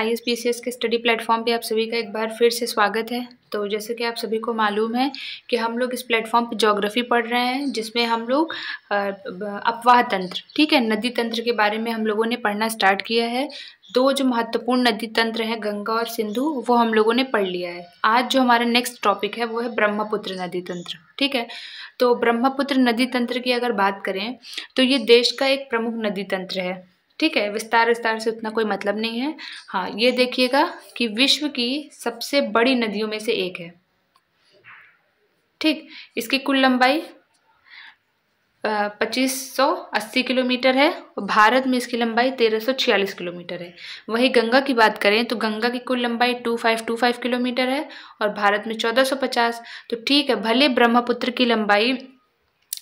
आई S P C S के study platform पे आप सभी का एक बार फिर से स्वागत है तो जैसे कि आप सभी को मालूम है कि हम लोग इस प्लेटफॉर्म पे जोग्राफ़ी पढ़ रहे हैं जिसमें हम लोग अपवाह तंत्र ठीक है नदी तंत्र के बारे में हम लोगों ने पढ़ना स्टार्ट किया है दो जो महत्वपूर्ण नदी तंत्र हैं गंगा और सिंधु वो हम लोगों ने पढ़ लिया है आज जो हमारा नेक्स्ट टॉपिक है वो है ब्रह्मपुत्र नदी तंत्र ठीक है तो ब्रह्मपुत्र नदी तंत्र की अगर बात करें तो ये देश का एक प्रमुख नदी तंत्र है ठीक है विस्तार विस्तार से उतना कोई मतलब नहीं है हाँ ये देखिएगा कि विश्व की सबसे बड़ी नदियों में से एक है ठीक इसकी कुल लंबाई पच्चीस सौ अस्सी किलोमीटर है और भारत में इसकी लंबाई तेरह सौ छियालीस किलोमीटर है वहीं गंगा की बात करें तो गंगा की कुल लंबाई two five two five kilometre है और भारत में चौदह सौ पचास तो ठीक है भले ब्रह्मपुत्र की लंबाई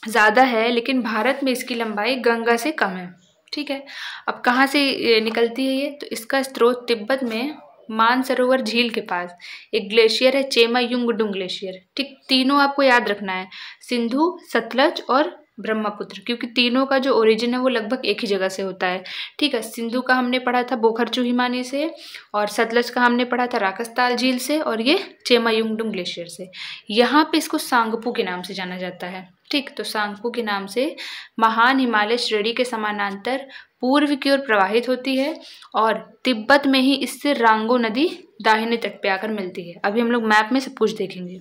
ज़्यादा है लेकिन भारत में इसकी लंबाई गंगा से कम है ठीक है अब कहाँ से निकलती है ये तो इसका स्रोत तिब्बत में मानसरोवर झील के पास एक ग्लेशियर है चेमा युंगडुंग ग्लेशियर ठीक तीनों आपको याद रखना है सिंधु सतलज और ब्रह्मपुत्र क्योंकि तीनों का जो ओरिजिन है वो लगभग एक ही जगह से होता है ठीक है सिंधु का हमने पढ़ा था बोखरचू हिमानी से और सतलज का हमने पढ़ा था राकस्ताल झील से और ये चेमायुंगडुंग ग्लेशियर से यहाँ पे इसको सांगपू के नाम से जाना जाता है ठीक तो सांगपू के नाम से महान हिमालय श्रेणी के समानांतर पूर्व की ओर प्रवाहित होती है और तिब्बत में ही इससे रांगो नदी दाहिने तट पे आकर मिलती है अभी हम लोग मैप में सब कुछ देखेंगे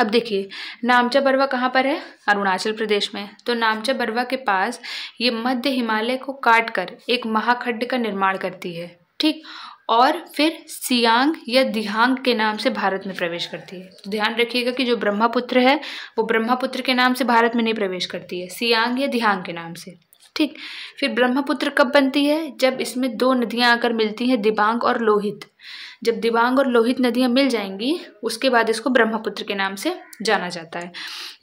अब देखिए नामचा बरवा कहाँ पर है अरुणाचल प्रदेश में तो नामचा बरवा के पास ये मध्य हिमालय को काट कर एक महाखड्ड का निर्माण करती है ठीक और फिर सियांग या दिहांग के नाम से भारत में प्रवेश करती है तो ध्यान रखिएगा कि जो ब्रह्मपुत्र है वो ब्रह्मपुत्र के नाम से भारत में नहीं प्रवेश करती है सियांग या दिहांग के नाम से ठीक फिर ब्रह्मपुत्र कब बनती है जब इसमें दो नदियाँ आकर मिलती हैं दिबांग और लोहित जब दिबांग और लोहित नदियाँ मिल जाएंगी उसके बाद इसको ब्रह्मपुत्र के नाम से जाना जाता है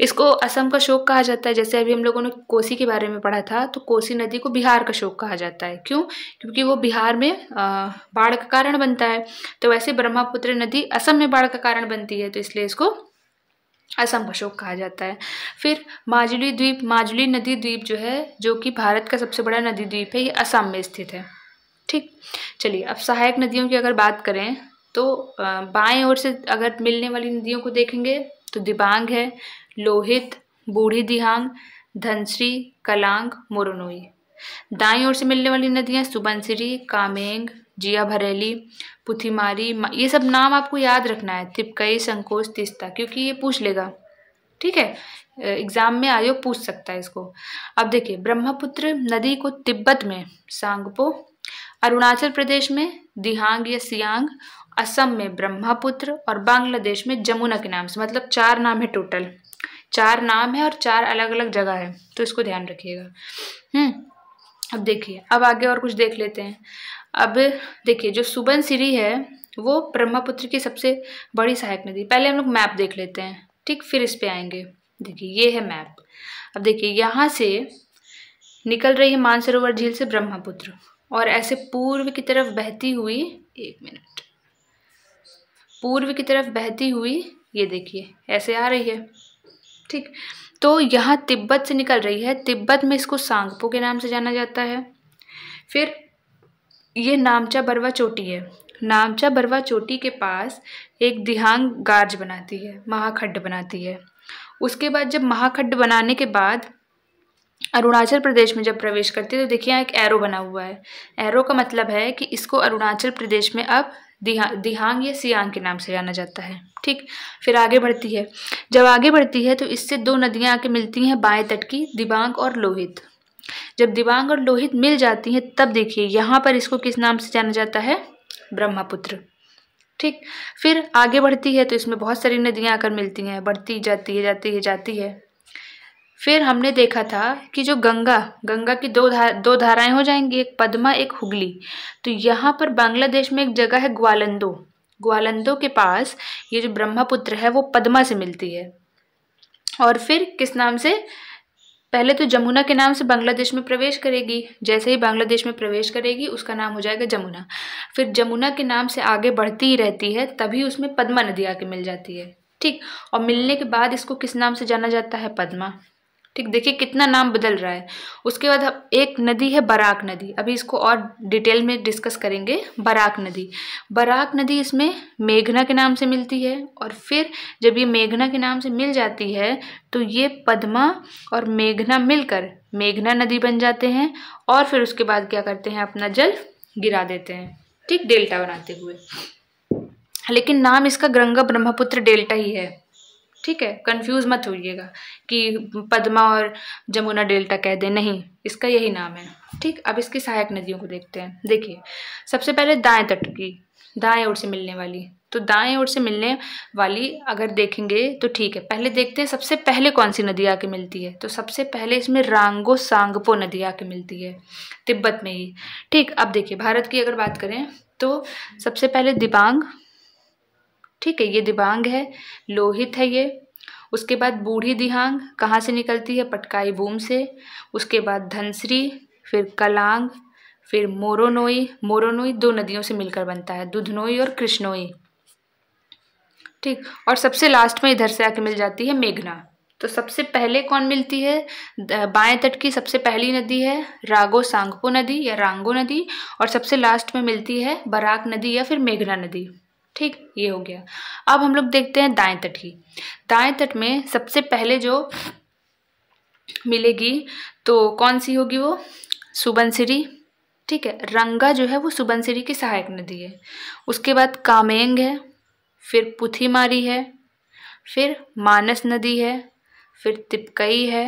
इसको असम का शोक कहा जाता है जैसे अभी हम लोगों ने कोसी के बारे में पढ़ा था तो कोसी नदी को बिहार का शोक कहा जाता है क्यों क्योंकि वो बिहार में बाढ़ का कारण बनता है तो वैसे ब्रह्मपुत्र नदी असम में बाढ़ का कारण बनती है तो इसलिए इसको असम का शोक कहा जाता है फिर माजुली द्वीप माजुली नदी द्वीप जो है जो कि भारत का सबसे बड़ा नदी द्वीप है ये असम में स्थित है ठीक चलिए अब सहायक नदियों की अगर बात करें तो बाएं ओर से अगर मिलने वाली नदियों को देखेंगे तो दिबांग है लोहित बूढ़ी दिहांग धनश्री कलांग मोरनोई दाएं ओर से मिलने वाली नदियाँ सुबनसिरी कामेंग जिया भरेली पुथीमारी ये सब नाम आपको याद रखना है तिपकई संकोच तिस्ता क्योंकि ये पूछ लेगा ठीक है एग्ज़ाम में आयोग पूछ सकता है इसको अब देखिए ब्रह्मपुत्र नदी को तिब्बत में सांगपो अरुणाचल प्रदेश में दिहांग या सियांग असम में ब्रह्मपुत्र और बांग्लादेश में जमुना के नाम से मतलब चार नाम है टोटल चार नाम है और चार अलग अलग जगह है तो इसको ध्यान रखिएगा हम्म अब देखिए अब आगे और कुछ देख लेते हैं अब देखिए जो सुबन सीरी है वो ब्रह्मपुत्र की सबसे बड़ी सहायक नदी पहले हम लोग मैप देख लेते हैं ठीक फिर इस पे आएंगे देखिए ये है मैप अब देखिए यहाँ से निकल रही है मानसरोवर झील से ब्रह्मपुत्र और ऐसे पूर्व की तरफ बहती हुई एक मिनट पूर्व की तरफ बहती हुई ये देखिए ऐसे आ रही है ठीक तो यहाँ तिब्बत से निकल रही है तिब्बत में इसको सांगपो के नाम से जाना जाता है फिर ये नामचा बरवा चोटी है नामचा बरवा चोटी के पास एक दिहांग गार्ज बनाती है महाखड्ड बनाती है उसके बाद जब महाखड्ड बनाने के बाद अरुणाचल प्रदेश में जब प्रवेश करती है तो देखिए यहाँ एक एरो बना हुआ है एरो का मतलब है कि इसको अरुणाचल प्रदेश में अब दिहा दिहांग या सियांग के नाम से जाना जाता है ठीक फिर आगे बढ़ती है जब आगे बढ़ती है तो इससे दो नदियाँ आके मिलती हैं बाएं तट की दिबांग और लोहित जब दिबांग और लोहित मिल जाती हैं तब देखिए यहाँ पर इसको किस नाम से जाना जाता है ब्रह्मपुत्र ठीक फिर आगे बढ़ती है तो इसमें बहुत सारी नदियाँ आकर मिलती हैं बढ़ती जाती है जाती है जाती है फिर हमने देखा था कि जो गंगा गंगा की दो धा दो धाराएं हो जाएंगी एक पद्मा एक हुगली तो यहाँ पर बांग्लादेश में एक जगह है ग्वालंदो ग्वालंदो के पास ये जो ब्रह्मपुत्र है वो पद्मा से मिलती है और फिर किस नाम से पहले तो जमुना के नाम से बांग्लादेश में प्रवेश करेगी जैसे ही बांग्लादेश में प्रवेश करेगी उसका नाम हो जाएगा जमुना फिर जमुना के नाम से आगे बढ़ती ही रहती है तभी उसमें पद्मा नदी आके मिल जाती है ठीक और मिलने के बाद इसको किस नाम से जाना जाता है पद्मा ठीक देखिए कितना नाम बदल रहा है उसके बाद एक नदी है बराक नदी अभी इसको और डिटेल में डिस्कस करेंगे बराक नदी बराक नदी इसमें मेघना के नाम से मिलती है और फिर जब ये मेघना के नाम से मिल जाती है तो ये पद्मा और मेघना मिलकर मेघना नदी बन जाते हैं और फिर उसके बाद क्या करते हैं अपना जल गिरा देते हैं ठीक डेल्टा बनाते हुए लेकिन नाम इसका गंगा ब्रह्मपुत्र डेल्टा ही है ठीक है कंफ्यूज मत होइएगा कि पद्मा और जमुना डेल्टा कह दें नहीं इसका यही नाम है ठीक अब इसकी सहायक नदियों को देखते हैं देखिए सबसे पहले दाएं तट की दाएं ओर से मिलने वाली तो दाएं ओर से मिलने वाली अगर देखेंगे तो ठीक है पहले देखते हैं सबसे पहले कौन सी नदी आके मिलती है तो सबसे पहले इसमें रांगो सांगपो नदी आके मिलती है तिब्बत में ही ठीक अब देखिए भारत की अगर बात करें तो सबसे पहले दिबांग ठीक है ये दिबांग है लोहित है ये उसके बाद बूढ़ी दिहांग कहाँ से निकलती है पटकाई बूम से उसके बाद धनसरी फिर कलांग फिर मोरोनोई मोरोनोई दो नदियों से मिलकर बनता है दुधनोई और कृष्णोई ठीक और सबसे लास्ट में इधर से आके मिल जाती है मेघना तो सबसे पहले कौन मिलती है बाएं तट की सबसे पहली नदी है रागो सांगपो नदी या रांगो नदी और सबसे लास्ट में मिलती है बराक नदी या फिर मेघना नदी ठीक ये हो गया अब हम लोग देखते हैं दाएं तट की दाएं तट में सबसे पहले जो मिलेगी तो कौन सी होगी वो सुबनसिरी ठीक है रंगा जो है वो सुबनसिरी की सहायक नदी है उसके बाद कामेंग है फिर पुथीमारी है फिर मानस नदी है फिर तिपकई है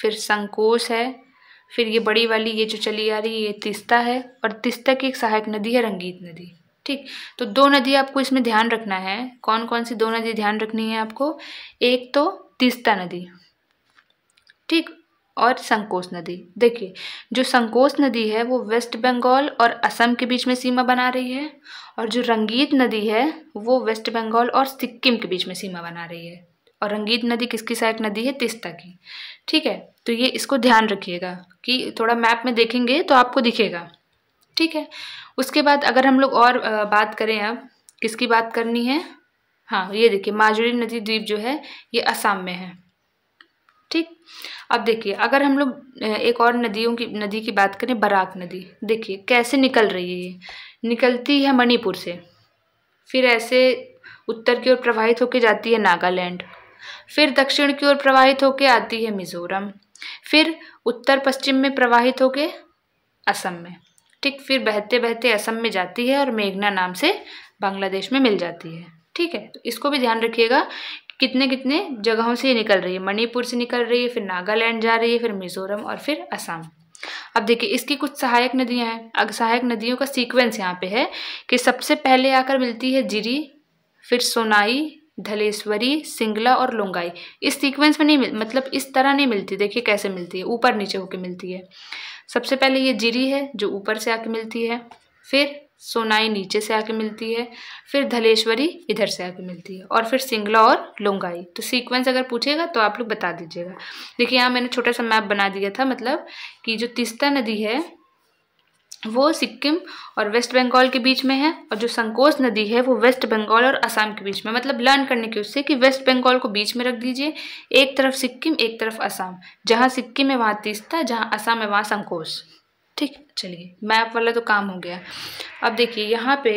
फिर संकोश है फिर ये बड़ी वाली ये जो चली आ रही है ये तिस्ता है और तिस्ता की एक सहायक नदी है रंगीत नदी ठीक तो दो नदी आपको इसमें ध्यान रखना है कौन कौन सी दो नदी ध्यान रखनी है आपको एक तो तीस्ता नदी ठीक और संकोच नदी देखिए जो संकोच नदी है वो वेस्ट बंगाल और असम के बीच में सीमा बना रही है और जो रंगीत नदी है वो वेस्ट बंगाल और सिक्किम के बीच में सीमा बना रही है और रंगीत नदी किसकी साइड नदी है तिस्ता की ठीक है तो ये इसको ध्यान रखिएगा कि थोड़ा मैप में देखेंगे तो आपको दिखेगा ठीक है उसके बाद अगर हम लोग और बात करें अब किसकी बात करनी है हाँ ये देखिए माजुरी नदी द्वीप जो है ये असम में है ठीक अब देखिए अगर हम लोग एक और नदियों की नदी की बात करें बराक नदी देखिए कैसे निकल रही है ये निकलती है मणिपुर से फिर ऐसे उत्तर की ओर प्रवाहित होकर जाती है नागालैंड फिर दक्षिण की ओर प्रवाहित होकर आती है मिजोरम फिर उत्तर पश्चिम में प्रवाहित होकर असम में ठीक फिर बहते बहते असम में जाती है और मेघना नाम से बांग्लादेश में मिल जाती है ठीक है तो इसको भी ध्यान रखिएगा कितने कितने जगहों से ये निकल रही है मणिपुर से निकल रही है फिर नागालैंड जा रही है फिर मिजोरम और फिर असम अब देखिए इसकी कुछ सहायक नदियां हैं अब सहायक नदियों का सीक्वेंस यहाँ पे है कि सबसे पहले आकर मिलती है जिरी फिर सोनाई धलेश्वरी सिंगला और लोंगाई इस सीक्वेंस में नहीं मिल मतलब इस तरह नहीं मिलती देखिए कैसे मिलती है ऊपर नीचे होके मिलती है सबसे पहले ये जिरी है जो ऊपर से आके मिलती है फिर सोनाई नीचे से आके मिलती है फिर धलेश्वरी इधर से आके मिलती है और फिर सिंगला और लोंगाई तो सीक्वेंस अगर पूछेगा तो आप लोग बता दीजिएगा देखिए यहाँ मैंने छोटा सा मैप बना दिया था मतलब कि जो तिस्ता नदी है वो सिक्किम और वेस्ट बंगाल के बीच में है और जो संकोच नदी है वो वेस्ट बंगाल और असम के बीच में मतलब लर्न करने की उससे कि वेस्ट बंगाल को बीच में रख दीजिए एक तरफ सिक्किम एक तरफ असम जहाँ सिक्किम है वहाँ तीस्ता जहाँ असम है वहाँ संकोच ठीक चलिए मैप वाला तो काम हो गया अब देखिए यहाँ पे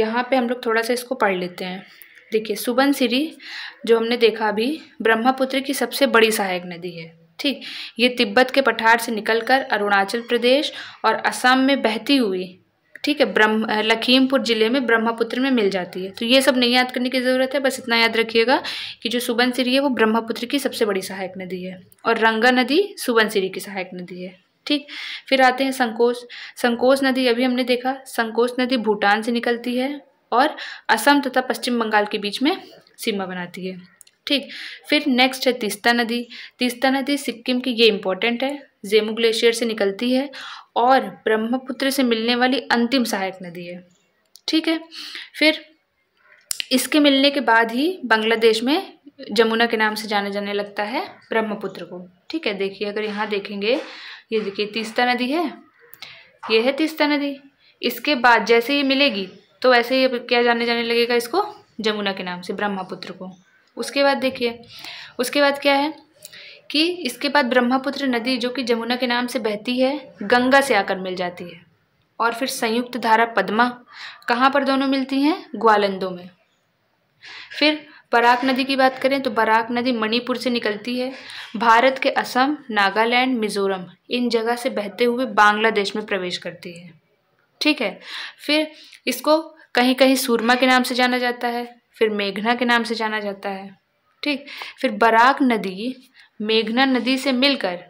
यहाँ पे हम लोग थोड़ा सा इसको पढ़ लेते हैं देखिए सुबन जो हमने देखा अभी ब्रह्मपुत्र की सबसे बड़ी सहायक नदी है ठीक ये तिब्बत के पठार से निकलकर अरुणाचल प्रदेश और असम में बहती हुई ठीक है ब्रह्म लखीमपुर जिले में ब्रह्मपुत्र में मिल जाती है तो ये सब नहीं याद करने की ज़रूरत है बस इतना याद रखिएगा कि जो सुबनसिरी है वो ब्रह्मपुत्र की सबसे बड़ी सहायक नदी है और रंगा नदी सुबनसिरी की सहायक नदी है ठीक फिर आते हैं संकोच संकोच नदी अभी हमने देखा संकोच नदी भूटान से निकलती है और असम तथा पश्चिम बंगाल के बीच में सीमा बनाती है ठीक फिर नेक्स्ट है तीस्ता नदी तीस्ता नदी सिक्किम की ये इम्पोर्टेंट है जेमू ग्लेशियर से निकलती है और ब्रह्मपुत्र से मिलने वाली अंतिम सहायक नदी है ठीक है फिर इसके मिलने के बाद ही बांग्लादेश में जमुना के नाम से जाने जाने लगता है ब्रह्मपुत्र को ठीक है देखिए अगर यहाँ देखेंगे ये देखिए तीस्ता नदी है ये है तीस्ता नदी इसके बाद जैसे ये मिलेगी तो वैसे ही क्या जाने जाने लगेगा इसको जमुना के नाम से ब्रह्मपुत्र को उसके बाद देखिए उसके बाद क्या है कि इसके बाद ब्रह्मपुत्र नदी जो कि जमुना के नाम से बहती है गंगा से आकर मिल जाती है और फिर संयुक्त धारा पद्मा कहाँ पर दोनों मिलती हैं ग्वालंदों में फिर बराक नदी की बात करें तो बराक नदी मणिपुर से निकलती है भारत के असम नागालैंड मिजोरम इन जगह से बहते हुए बांग्लादेश में प्रवेश करती है ठीक है फिर इसको कहीं कहीं सूरमा के नाम से जाना जाता है फिर मेघना के नाम से जाना जाता है ठीक फिर बराक नदी मेघना नदी से मिलकर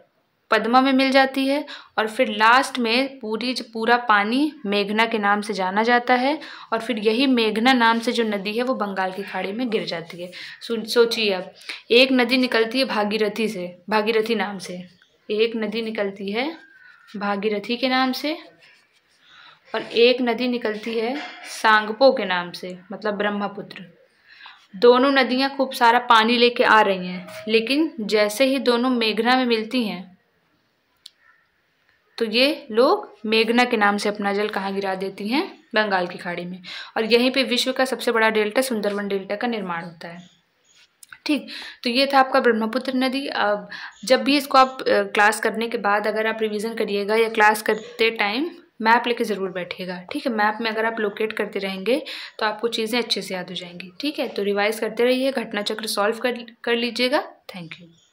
पद्मा में मिल जाती है और फिर लास्ट में पूरी पूरा पानी मेघना के नाम से जाना जाता है और फिर यही मेघना नाम से जो नदी है वो बंगाल की खाड़ी में गिर जाती है सोचिए अब एक नदी निकलती है भागीरथी से भागीरथी नाम से एक नदी निकलती है भागीरथी के नाम से और एक नदी निकलती है सांगपो के नाम से मतलब ब्रह्मपुत्र दोनों नदियाँ खूब सारा पानी लेके आ रही हैं लेकिन जैसे ही दोनों मेघना में मिलती हैं तो ये लोग मेघना के नाम से अपना जल कहाँ गिरा देती हैं बंगाल की खाड़ी में और यहीं पे विश्व का सबसे बड़ा डेल्टा सुंदरवन डेल्टा का निर्माण होता है ठीक तो ये था आपका ब्रह्मपुत्र नदी अब जब भी इसको आप क्लास करने के बाद अगर आप रिवीजन करिएगा या क्लास करते टाइम मैप लेके ज़रूर बैठिएगा ठीक है मैप में अगर आप लोकेट करते रहेंगे तो आपको चीज़ें अच्छे से याद हो जाएंगी ठीक है तो रिवाइज़ करते रहिए घटना चक्र सॉल्व कर कर लीजिएगा थैंक यू